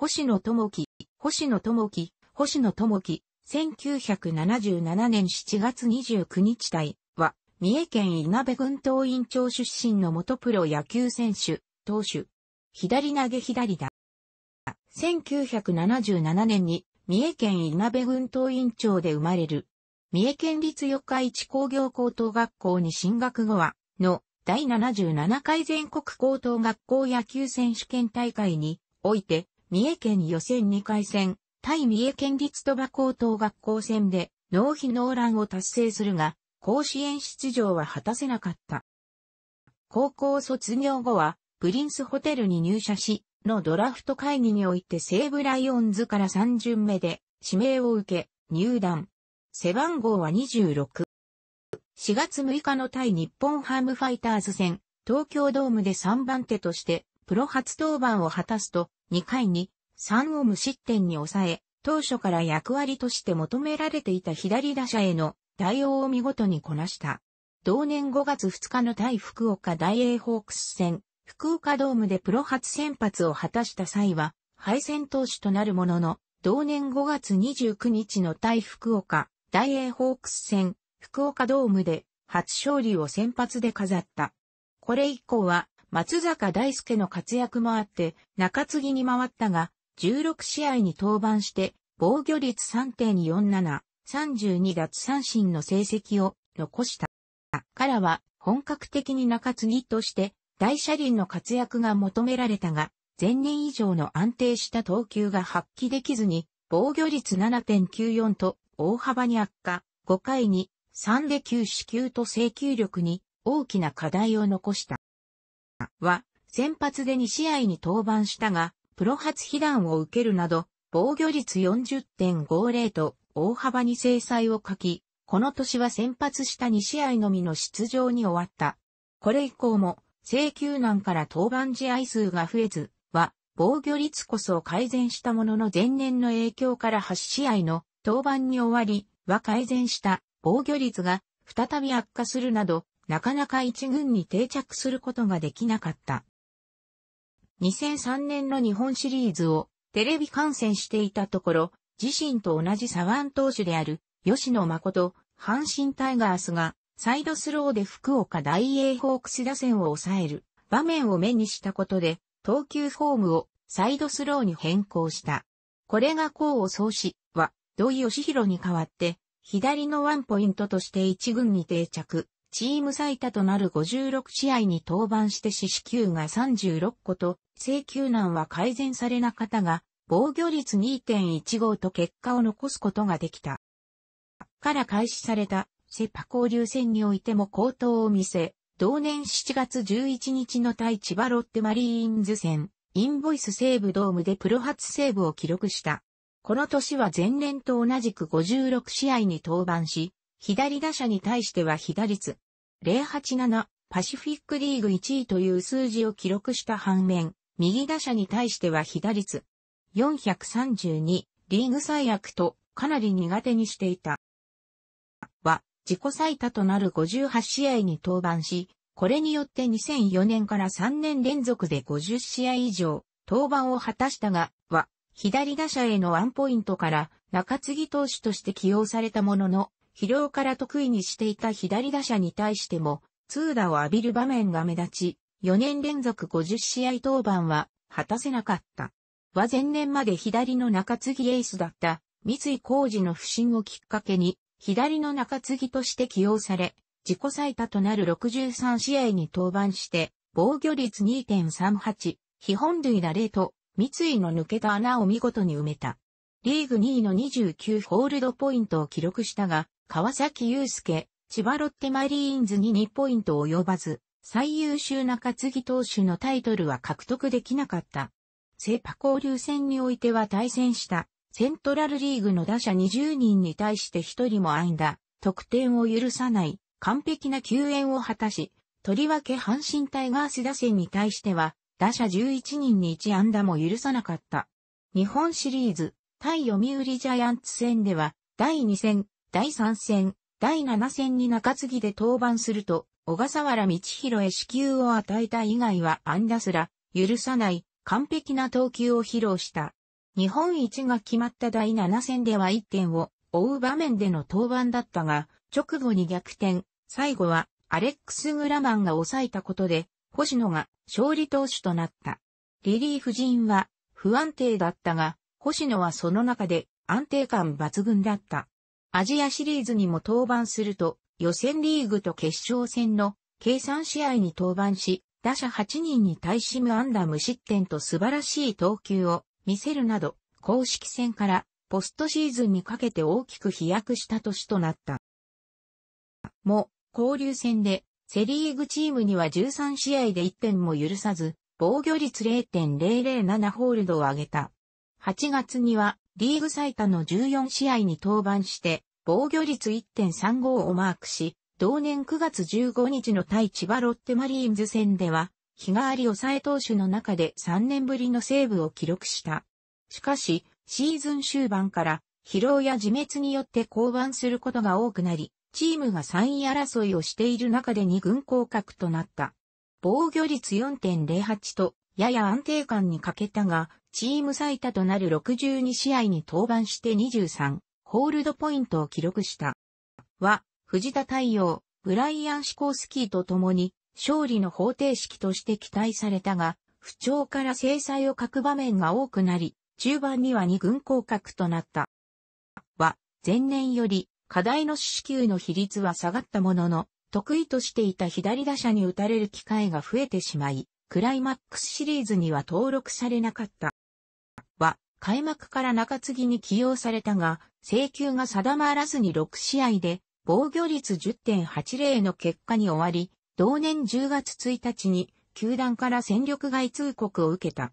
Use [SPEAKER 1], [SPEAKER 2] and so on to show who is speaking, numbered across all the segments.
[SPEAKER 1] 星野智樹、星野智樹、星野智樹、1977年7月29日隊は、三重県稲部郡委院長出身の元プロ野球選手、投手、左投げ左打。1977年に三重県稲部郡委院長で生まれる。三重県立四日市工業高等学校に進学後は、の第77回全国高等学校野球選手権大会において三重県予選2回戦、対三重県立鳥羽高等学校戦で、納費納乱を達成するが、甲子園出場は果たせなかった。高校卒業後は、プリンスホテルに入社し、のドラフト会議において西武ライオンズから3巡目で指名を受け、入団。背番号は26。4月6日の対日本ハムファイターズ戦、東京ドームで3番手として、プロ初登板を果たすと、2回に3を無失点に抑え、当初から役割として求められていた左打者への対応を見事にこなした。同年5月2日の対福岡大英ホークス戦、福岡ドームでプロ初先発を果たした際は、敗戦投手となるものの、同年5月29日の対福岡大英ホークス戦、福岡ドームで初勝利を先発で飾った。これ以降は松坂大輔の活躍もあって、中継ぎに回ったが、16試合に登板して、防御率3.47、32奪三振の成績を残した。からは、本格的に中継ぎとして、大車輪の活躍が求められたが、前年以上の安定した投球が発揮できずに、防御率7.94と大幅に悪化、5回に3で9死球と制球力に大きな課題を残した。は、先発で2試合に登板したが、プロ初被弾を受けるなど、防御率40.50と大幅に制裁を書き、この年は先発した2試合のみの出場に終わった。これ以降も、請求難から登板試合数が増えず、は、防御率こそ改善したものの前年の影響から8試合の登板に終わり、は改善した防御率が再び悪化するなど、なかなか一軍に定着することができなかった。2003年の日本シリーズをテレビ観戦していたところ、自身と同じ左腕投手である吉野誠、阪神タイガースがサイドスローで福岡大英ホークス打線を抑える場面を目にしたことで、投球フォームをサイドスローに変更した。これが功を奏し、は、土井義弘に代わって、左のワンポイントとして一軍に定着。チーム最多となる56試合に登板して四死球が36個と、制球難は改善されなかったが、防御率2.15と結果を残すことができた。から開始されたセパ交流戦においても好投を見せ、同年7月11日の対千葉ロッテマリーンズ戦、インボイスセーブドームでプロ初セーブを記録した。この年は前年と同じく56試合に登板し、左打者に対しては被打率087パシフィックリーグ1位という数字を記録した反面、右打者に対しては被打率432リーグ最悪とかなり苦手にしていた。は、自己最多となる58試合に登板し、これによって2004年から3年連続で50試合以上、登板を果たしたが、は、左打者へのワンポイントから中継ぎ投手として起用されたものの、疲労から得意にしていた左打者に対しても、通打を浴びる場面が目立ち、4年連続50試合登板は果たせなかった。は前年まで左の中継ぎエースだった三井浩二の不振をきっかけに、左の中継ぎとして起用され、自己最多となる63試合に登板して、防御率2.38、非本類打例と、三井の抜けた穴を見事に埋めた。リーグ2位の29ホールドポイントを記録したが、川崎祐介、千葉ロッテマリーンズに2ポイント及ばず、最優秀中継ぎ投手のタイトルは獲得できなかった。セパ交流戦においては対戦した、セントラルリーグの打者20人に対して1人も安打、得点を許さない、完璧な救援を果たし、とりわけ阪神タイガース打線に対しては、打者11人に1安打も許さなかった。日本シリーズ、対読売ジャイアンツ戦では、第2戦、第3戦、第7戦に中継ぎで登板すると、小笠原道弘へ支給を与えた以外は安打すら許さない完璧な投球を披露した。日本一が決まった第7戦では1点を追う場面での登板だったが、直後に逆転、最後はアレックス・グラマンが抑えたことで、星野が勝利投手となった。リリーフ陣は不安定だったが、星野はその中で安定感抜群だった。アジアシリーズにも登板すると、予選リーグと決勝戦の計算試合に登板し、打者8人に対し無安打無失点と素晴らしい投球を見せるなど、公式戦からポストシーズンにかけて大きく飛躍した年となった。も、交流戦でセリーグチームには13試合で1点も許さず、防御率0.007ホールドを上げた。8月にはリーグ最多の14試合に登板して、防御率1.35をマークし、同年9月15日の対千葉ロッテマリーンズ戦では、日替わり抑え投手の中で3年ぶりのセーブを記録した。しかし、シーズン終盤から疲労や自滅によって降板することが多くなり、チームが3位争いをしている中で2軍降格となった。防御率4.08と、やや安定感に欠けたが、チーム最多となる62試合に登板して23、ホールドポイントを記録した。は、藤田太陽、ブライアン・シコースキーと共に、勝利の方程式として期待されたが、不調から制裁を欠く場面が多くなり、中盤には2軍降格となった。は、前年より、課題の四死球の比率は下がったものの、得意としていた左打者に打たれる機会が増えてしまい、クライマックスシリーズには登録されなかった。開幕から中継ぎに起用されたが、請求が定まらずに6試合で、防御率10.80の結果に終わり、同年10月1日に、球団から戦力外通告を受けた。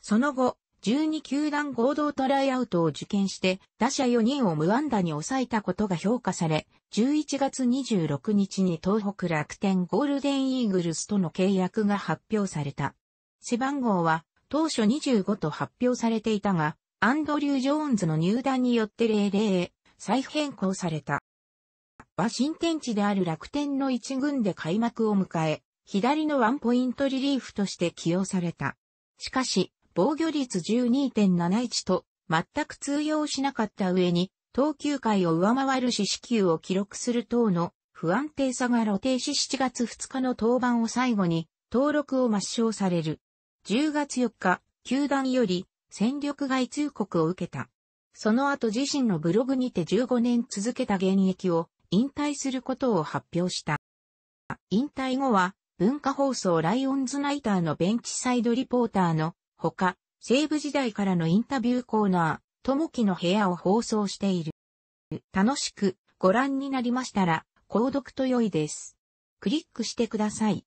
[SPEAKER 1] その後、12球団合同トライアウトを受験して、打者4人を無安打に抑えたことが評価され、11月26日に東北楽天ゴールデンイーグルスとの契約が発表された。背番号は当初25と発表されていたが、アンドリュー・ジョーンズの入団によって00へ再変更された。は新天地である楽天の一軍で開幕を迎え、左のワンポイントリリーフとして起用された。しかし、防御率12.71と全く通用しなかった上に、投球回を上回る四死球を記録する等の不安定さが露呈し7月2日の登板を最後に登録を抹消される。10月4日、球団より戦力外通告を受けた。その後自身のブログにて15年続けた現役を引退することを発表した。引退後は文化放送ライオンズナイターのベンチサイドリポーターのほか、西部時代からのインタビューコーナー、ともきの部屋を放送している。楽しくご覧になりましたら、購読と良いです。クリックしてください。